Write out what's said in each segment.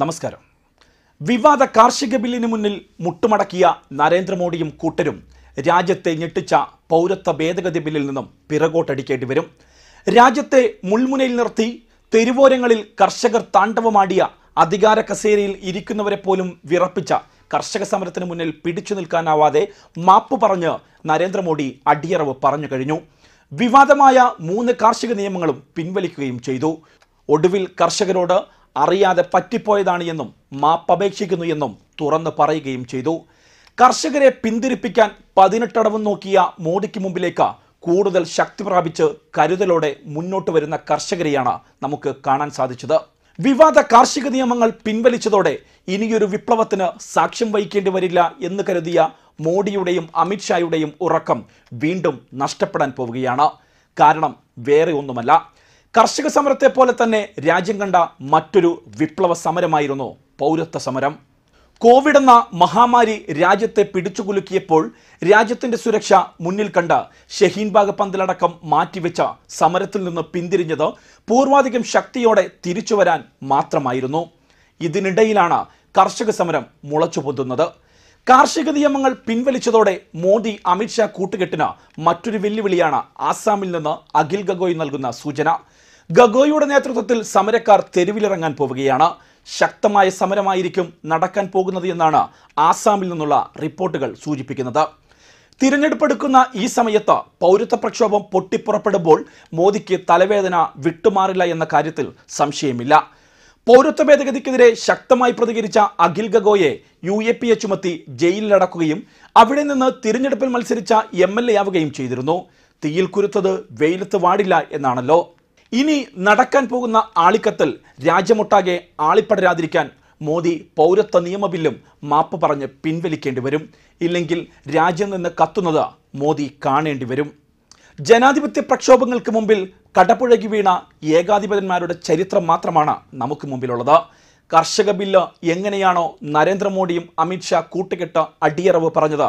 നമസ്കാരം വിവാദ കാർഷിക ബില്ലിന് മുന്നിൽ മുട്ടുമടക്കിയ നരേന്ദ്രമോദിയും കൂട്ടരും രാജ്യത്തെ ഞെട്ടിച്ച പൗരത്വ ഭേദഗതി ബില്ലിൽ നിന്നും പിറകോട്ടടിക്കേണ്ടി വരും രാജ്യത്തെ മുൾമുനയിൽ നിർത്തി തെരുവോരങ്ങളിൽ കർഷകർ താണ്ഡവമാടിയ അധികാര കസേരയിൽ ഇരിക്കുന്നവരെ പോലും വിറപ്പിച്ച കർഷക സമരത്തിന് മുന്നിൽ പിടിച്ചു നിൽക്കാനാവാതെ മാപ്പ് പറഞ്ഞ് നരേന്ദ്രമോദി അടിയറവ് പറഞ്ഞു കഴിഞ്ഞു വിവാദമായ മൂന്ന് കാർഷിക നിയമങ്ങളും പിൻവലിക്കുകയും ചെയ്തു ഒടുവിൽ കർഷകരോട് അറിയാതെ പറ്റിപ്പോയതാണ് എന്നും മാപ്പപേക്ഷിക്കുന്നു എന്നും തുറന്നു പറയുകയും ചെയ്തു കർഷകരെ പിന്തിരിപ്പിക്കാൻ പതിനെട്ടടവും നോക്കിയ മോഡിക്ക് മുമ്പിലേക്ക് കൂടുതൽ ശക്തി പ്രാപിച്ച് കരുതലോടെ മുന്നോട്ട് വരുന്ന കർഷകരെയാണ് നമുക്ക് കാണാൻ സാധിച്ചത് വിവാദ കാർഷിക നിയമങ്ങൾ പിൻവലിച്ചതോടെ ഇനിയൊരു വിപ്ലവത്തിന് സാക്ഷ്യം വഹിക്കേണ്ടി വരില്ല എന്ന് കരുതിയ മോഡിയുടെയും അമിത്ഷായുടെയും ഉറക്കം വീണ്ടും നഷ്ടപ്പെടാൻ പോവുകയാണ് കാരണം വേറെ ഒന്നുമല്ല കർഷക സമരത്തെ പോലെ തന്നെ രാജ്യം കണ്ട മറ്റൊരു വിപ്ലവ സമരമായിരുന്നു പൗരത്വ സമരം കോവിഡ് എന്ന മഹാമാരി രാജ്യത്തെ പിടിച്ചുകുലുക്കിയപ്പോൾ രാജ്യത്തിന്റെ സുരക്ഷ മുന്നിൽ കണ്ട ഷഹീൻ ബാഗ് പന്തലടക്കം മാറ്റിവെച്ച സമരത്തിൽ നിന്ന് പിന്തിരിഞ്ഞത് പൂർവാധികം ശക്തിയോടെ തിരിച്ചുവരാൻ മാത്രമായിരുന്നു ഇതിനിടയിലാണ് കർഷക സമരം മുളച്ചു കാർഷിക നിയമങ്ങൾ പിൻവലിച്ചതോടെ മോദി അമിത്ഷാ കൂട്ടുകെട്ടിന് മറ്റൊരു വെല്ലുവിളിയാണ് ആസാമിൽ നിന്ന് അഖിൽ ഗഗോയ് നൽകുന്ന സൂചന ഗഗോയുടെ നേതൃത്വത്തിൽ സമരക്കാർ തെരുവിലിറങ്ങാൻ പോവുകയാണ് ശക്തമായ സമരമായിരിക്കും നടക്കാൻ പോകുന്നത് എന്നാണ് ആസാമിൽ നിന്നുള്ള റിപ്പോർട്ടുകൾ സൂചിപ്പിക്കുന്നത് തിരഞ്ഞെടുപ്പെടുക്കുന്ന ഈ സമയത്ത് പൗരത്വ പ്രക്ഷോഭം പൊട്ടിപ്പുറപ്പെടുമ്പോൾ മോദിക്ക് തലവേദന വിട്ടുമാറില്ല എന്ന കാര്യത്തിൽ സംശയമില്ല പൗരത്വ ഭേദഗതിക്കെതിരെ ശക്തമായി പ്രതികരിച്ച അഖിൽ ഗഗോയെ യു എ പി എ ചുമത്തി ജയിലിലടക്കുകയും അവിടെ നിന്ന് തിരഞ്ഞെടുപ്പിൽ മത്സരിച്ച എം എൽ എ ആവുകയും ചെയ്തിരുന്നു തീയിൽ കുരുത്തത് വെയിലത്ത് വാടില്ല എന്നാണല്ലോ ഇനി നടക്കാൻ പോകുന്ന ആളിക്കത്തൽ രാജ്യമൊട്ടാകെ ആളിപ്പടരാതിരിക്കാൻ മോദി പൗരത്വ നിയമ ബില്ലും മാപ്പ് പറഞ്ഞ് പിൻവലിക്കേണ്ടി വരും ഇല്ലെങ്കിൽ രാജ്യം നിന്ന് കത്തുന്നത് മോദി കാണേണ്ടി വരും ജനാധിപത്യ പ്രക്ഷോഭങ്ങൾക്ക് മുമ്പിൽ കടപുഴകി വീണ ഏകാധിപതന്മാരുടെ ചരിത്രം മാത്രമാണ് നമുക്ക് മുമ്പിലുള്ളത് കർഷക ബില്ല് എങ്ങനെയാണോ നരേന്ദ്രമോദിയും അമിത്ഷാ കൂട്ടുകെട്ട് അടിയറവ് പറഞ്ഞത്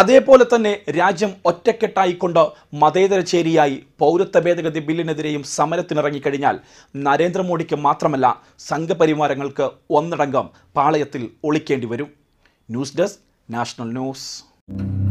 അതേപോലെ തന്നെ രാജ്യം ഒറ്റക്കെട്ടായിക്കൊണ്ട് മതേതര ചേരിയായി പൗരത്വ ഭേദഗതി ബില്ലിനെതിരെയും സമരത്തിനിറങ്ങിക്കഴിഞ്ഞാൽ നരേന്ദ്രമോദിക്ക് മാത്രമല്ല സംഘപരിവാരങ്ങൾക്ക് ഒന്നടങ്കം പാളയത്തിൽ ഒളിക്കേണ്ടി വരും ന്യൂസ് ഡെസ്ക് നാഷണൽ ന്യൂസ്